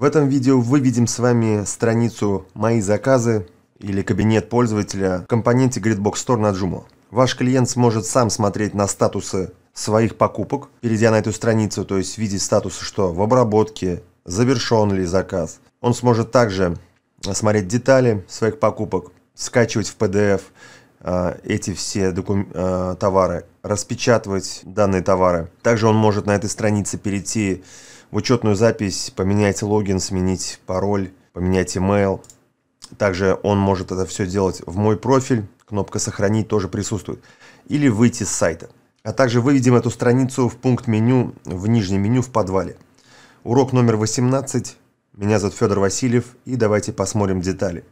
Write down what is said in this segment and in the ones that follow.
В этом видео выведем с вами страницу «Мои заказы» или «Кабинет пользователя» в компоненте Gridbox Store на Joomla. Ваш клиент сможет сам смотреть на статусы своих покупок, перейдя на эту страницу, то есть видеть статусы, что в обработке, завершен ли заказ. Он сможет также смотреть детали своих покупок, скачивать в PDF а, эти все докум... А, товары, распечатывать данные товары. Также он может на этой странице перейти в учетную запись, поменять логин, сменить пароль, поменять email. Также он может это все делать в мой профиль, кнопка «Сохранить» тоже присутствует. Или выйти с сайта. А также выведем эту страницу в пункт меню, в нижнем меню в подвале. Урок номер 18. Меня зовут Федор Васильев и давайте посмотрим детали.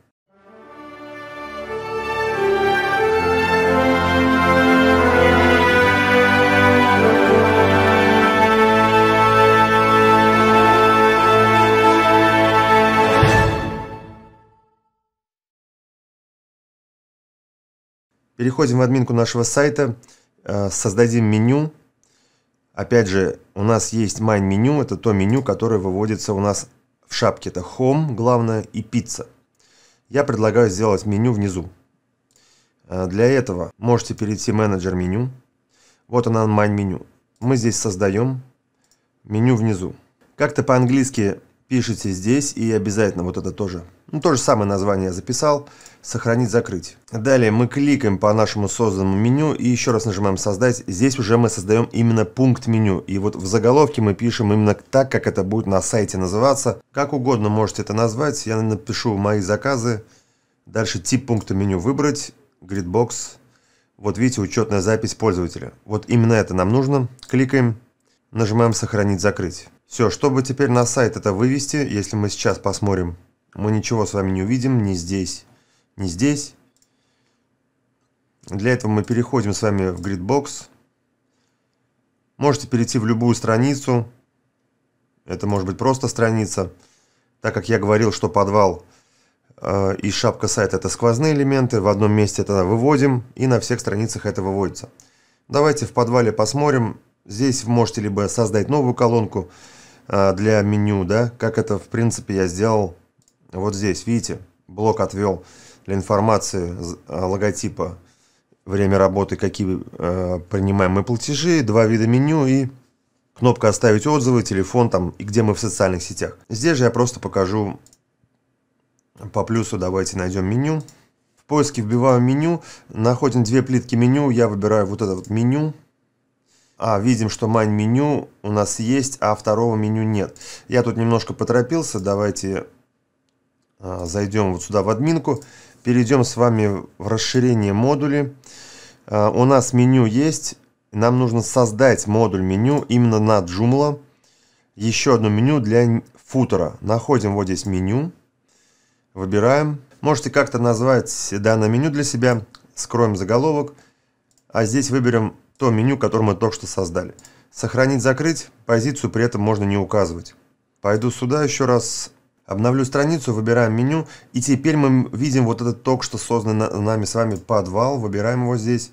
Переходим в админку нашего сайта, э, создадим меню. Опять же, у нас есть main меню, это то меню, которое выводится у нас в шапке. Это home, главное, и пицца. Я предлагаю сделать меню внизу. Э, для этого можете перейти в менеджер меню. Вот она, main меню. Мы здесь создаем меню внизу. Как-то по-английски пишите здесь и обязательно вот это тоже ну, то же самое название я записал. Сохранить, закрыть. Далее мы кликаем по нашему созданному меню и еще раз нажимаем создать. Здесь уже мы создаем именно пункт меню. И вот в заголовке мы пишем именно так, как это будет на сайте называться. Как угодно можете это назвать. Я напишу мои заказы. Дальше тип пункта меню выбрать. Gridbox. Вот видите, учетная запись пользователя. Вот именно это нам нужно. Кликаем. Нажимаем сохранить, закрыть. Все, чтобы теперь на сайт это вывести, если мы сейчас посмотрим мы ничего с вами не увидим ни здесь, ни здесь. Для этого мы переходим с вами в Gridbox. Можете перейти в любую страницу. Это может быть просто страница. Так как я говорил, что подвал э, и шапка сайта это сквозные элементы, в одном месте это выводим, и на всех страницах это выводится. Давайте в подвале посмотрим. Здесь вы можете либо создать новую колонку э, для меню, да, как это в принципе я сделал вот здесь, видите, блок отвел для информации э, логотипа, время работы, какие э, принимаемые платежи, два вида меню и кнопка «Оставить отзывы», телефон там и где мы в социальных сетях. Здесь же я просто покажу по плюсу, давайте найдем меню. В поиске вбиваю меню, находим две плитки меню, я выбираю вот это вот меню. А, видим, что майн меню у нас есть, а второго меню нет. Я тут немножко поторопился, давайте а, зайдем вот сюда в админку, перейдем с вами в расширение модули. А, у нас меню есть, нам нужно создать модуль меню именно на Joomla. Еще одно меню для футера. Находим вот здесь меню, выбираем. Можете как-то назвать данное меню для себя, скроем заголовок, а здесь выберем то меню, которое мы только что создали. Сохранить, закрыть, позицию при этом можно не указывать. Пойду сюда еще раз, Обновлю страницу, выбираем меню, и теперь мы видим вот этот только что созданный нами с вами подвал, выбираем его здесь.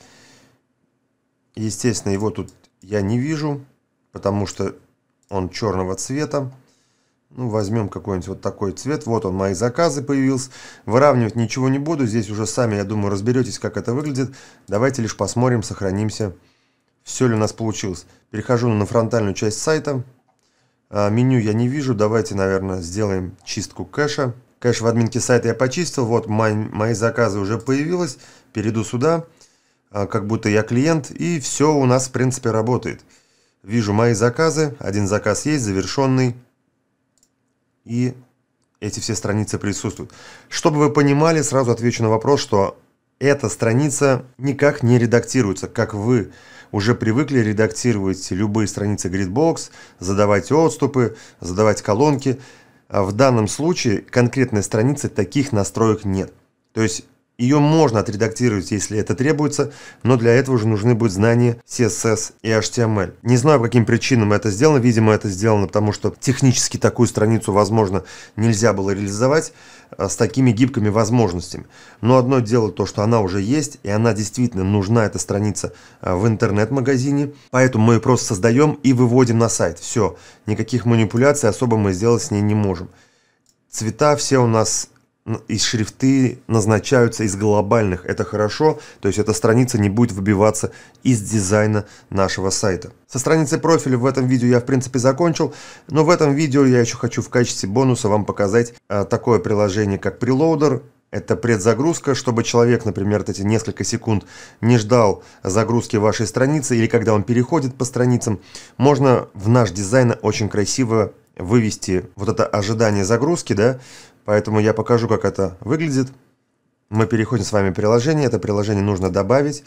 Естественно, его тут я не вижу, потому что он черного цвета. Ну, возьмем какой-нибудь вот такой цвет. Вот он, мои заказы появился. Выравнивать ничего не буду. Здесь уже сами, я думаю, разберетесь, как это выглядит. Давайте лишь посмотрим, сохранимся. Все ли у нас получилось. Перехожу на фронтальную часть сайта. А, меню я не вижу, давайте, наверное, сделаем чистку кэша. Кэш в админке сайта я почистил, вот мои, мои заказы уже появилось. Перейду сюда, а, как будто я клиент, и все у нас, в принципе, работает. Вижу мои заказы, один заказ есть, завершенный, и эти все страницы присутствуют. Чтобы вы понимали, сразу отвечу на вопрос, что эта страница никак не редактируется, как вы уже привыкли редактировать любые страницы Gridbox, задавать отступы, задавать колонки. А в данном случае конкретной страницы таких настроек нет. То есть ее можно отредактировать, если это требуется, но для этого уже нужны будут знания CSS и HTML. Не знаю, по каким причинам это сделано. Видимо, это сделано, потому что технически такую страницу, возможно, нельзя было реализовать а, с такими гибкими возможностями. Но одно дело то, что она уже есть, и она действительно нужна, эта страница, а, в интернет-магазине. Поэтому мы ее просто создаем и выводим на сайт. Все, никаких манипуляций особо мы сделать с ней не можем. Цвета все у нас и шрифты назначаются из глобальных. Это хорошо, то есть эта страница не будет выбиваться из дизайна нашего сайта. Со страницы профиля в этом видео я в принципе закончил, но в этом видео я еще хочу в качестве бонуса вам показать а, такое приложение как Preloader. Это предзагрузка, чтобы человек, например, эти несколько секунд не ждал загрузки вашей страницы или когда он переходит по страницам, можно в наш дизайн очень красиво вывести вот это ожидание загрузки, да, Поэтому я покажу, как это выглядит. Мы переходим с вами в приложение. Это приложение нужно добавить.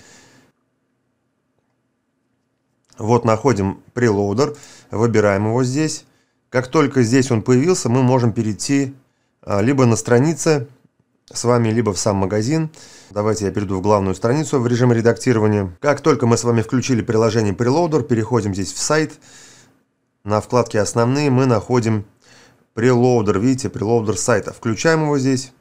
Вот находим прелоудер, выбираем его здесь. Как только здесь он появился, мы можем перейти а, либо на странице с вами, либо в сам магазин. Давайте я перейду в главную страницу в режим редактирования. Как только мы с вами включили приложение Preloader, переходим здесь в сайт. На вкладке «Основные» мы находим прелоудер, видите, прелоудер сайта. Включаем его здесь,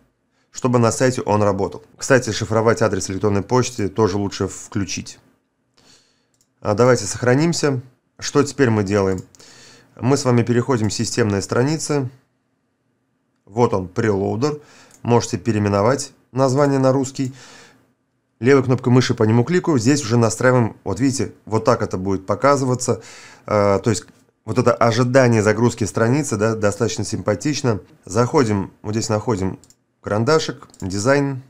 чтобы на сайте он работал. Кстати, шифровать адрес электронной почты тоже лучше включить. А давайте сохранимся. Что теперь мы делаем? Мы с вами переходим в системные страницы. Вот он, прелоудер. Можете переименовать название на русский. Левой кнопкой мыши по нему кликаю. Здесь уже настраиваем, вот видите, вот так это будет показываться. А, то есть вот это ожидание загрузки страницы, да, достаточно симпатично. Заходим, вот здесь находим карандашик, дизайн.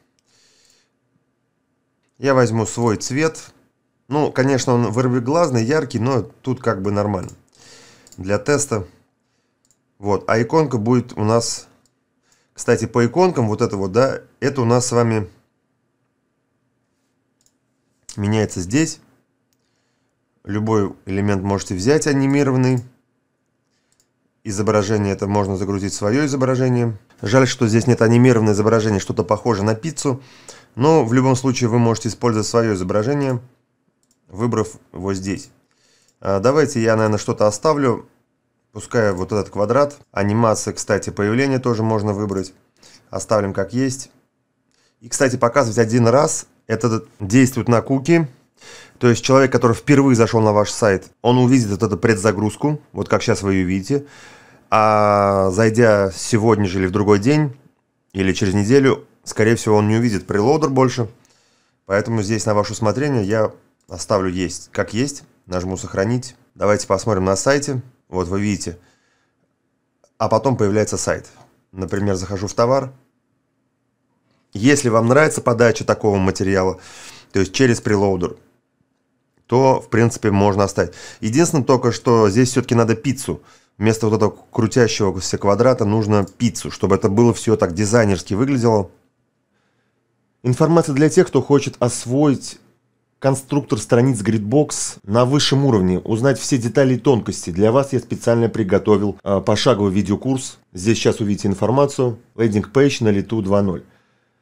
Я возьму свой цвет. Ну, конечно, он вырвиглазный, яркий, но тут как бы нормально. Для теста. Вот, а иконка будет у нас... Кстати, по иконкам вот это вот, да, это у нас с вами меняется здесь. Любой элемент можете взять анимированный. Изображение это можно загрузить свое изображение. Жаль, что здесь нет анимированного изображения, что-то похоже на пиццу. Но в любом случае вы можете использовать свое изображение, выбрав его здесь. А, давайте я, наверное, что-то оставлю. Пускай вот этот квадрат. Анимация, кстати, появление тоже можно выбрать. Оставим как есть. И, кстати, показывать один раз. Это действует на куки. То есть человек, который впервые зашел на ваш сайт, он увидит вот эту предзагрузку, вот как сейчас вы ее видите, а зайдя сегодня же или в другой день, или через неделю, скорее всего, он не увидит прелодер больше. Поэтому здесь на ваше усмотрение я оставлю есть как есть, нажму сохранить. Давайте посмотрим на сайте, вот вы видите, а потом появляется сайт. Например, захожу в товар. Если вам нравится подача такого материала, то есть через прелоудер, то, в принципе, можно оставить. Единственное только, что здесь все-таки надо пиццу. Вместо вот этого крутящегося квадрата нужно пиццу, чтобы это было все так дизайнерски выглядело. Информация для тех, кто хочет освоить конструктор страниц Gridbox на высшем уровне, узнать все детали и тонкости. Для вас я специально приготовил э, пошаговый видеокурс. Здесь сейчас увидите информацию. Лейдинг пейдж на лету 2.0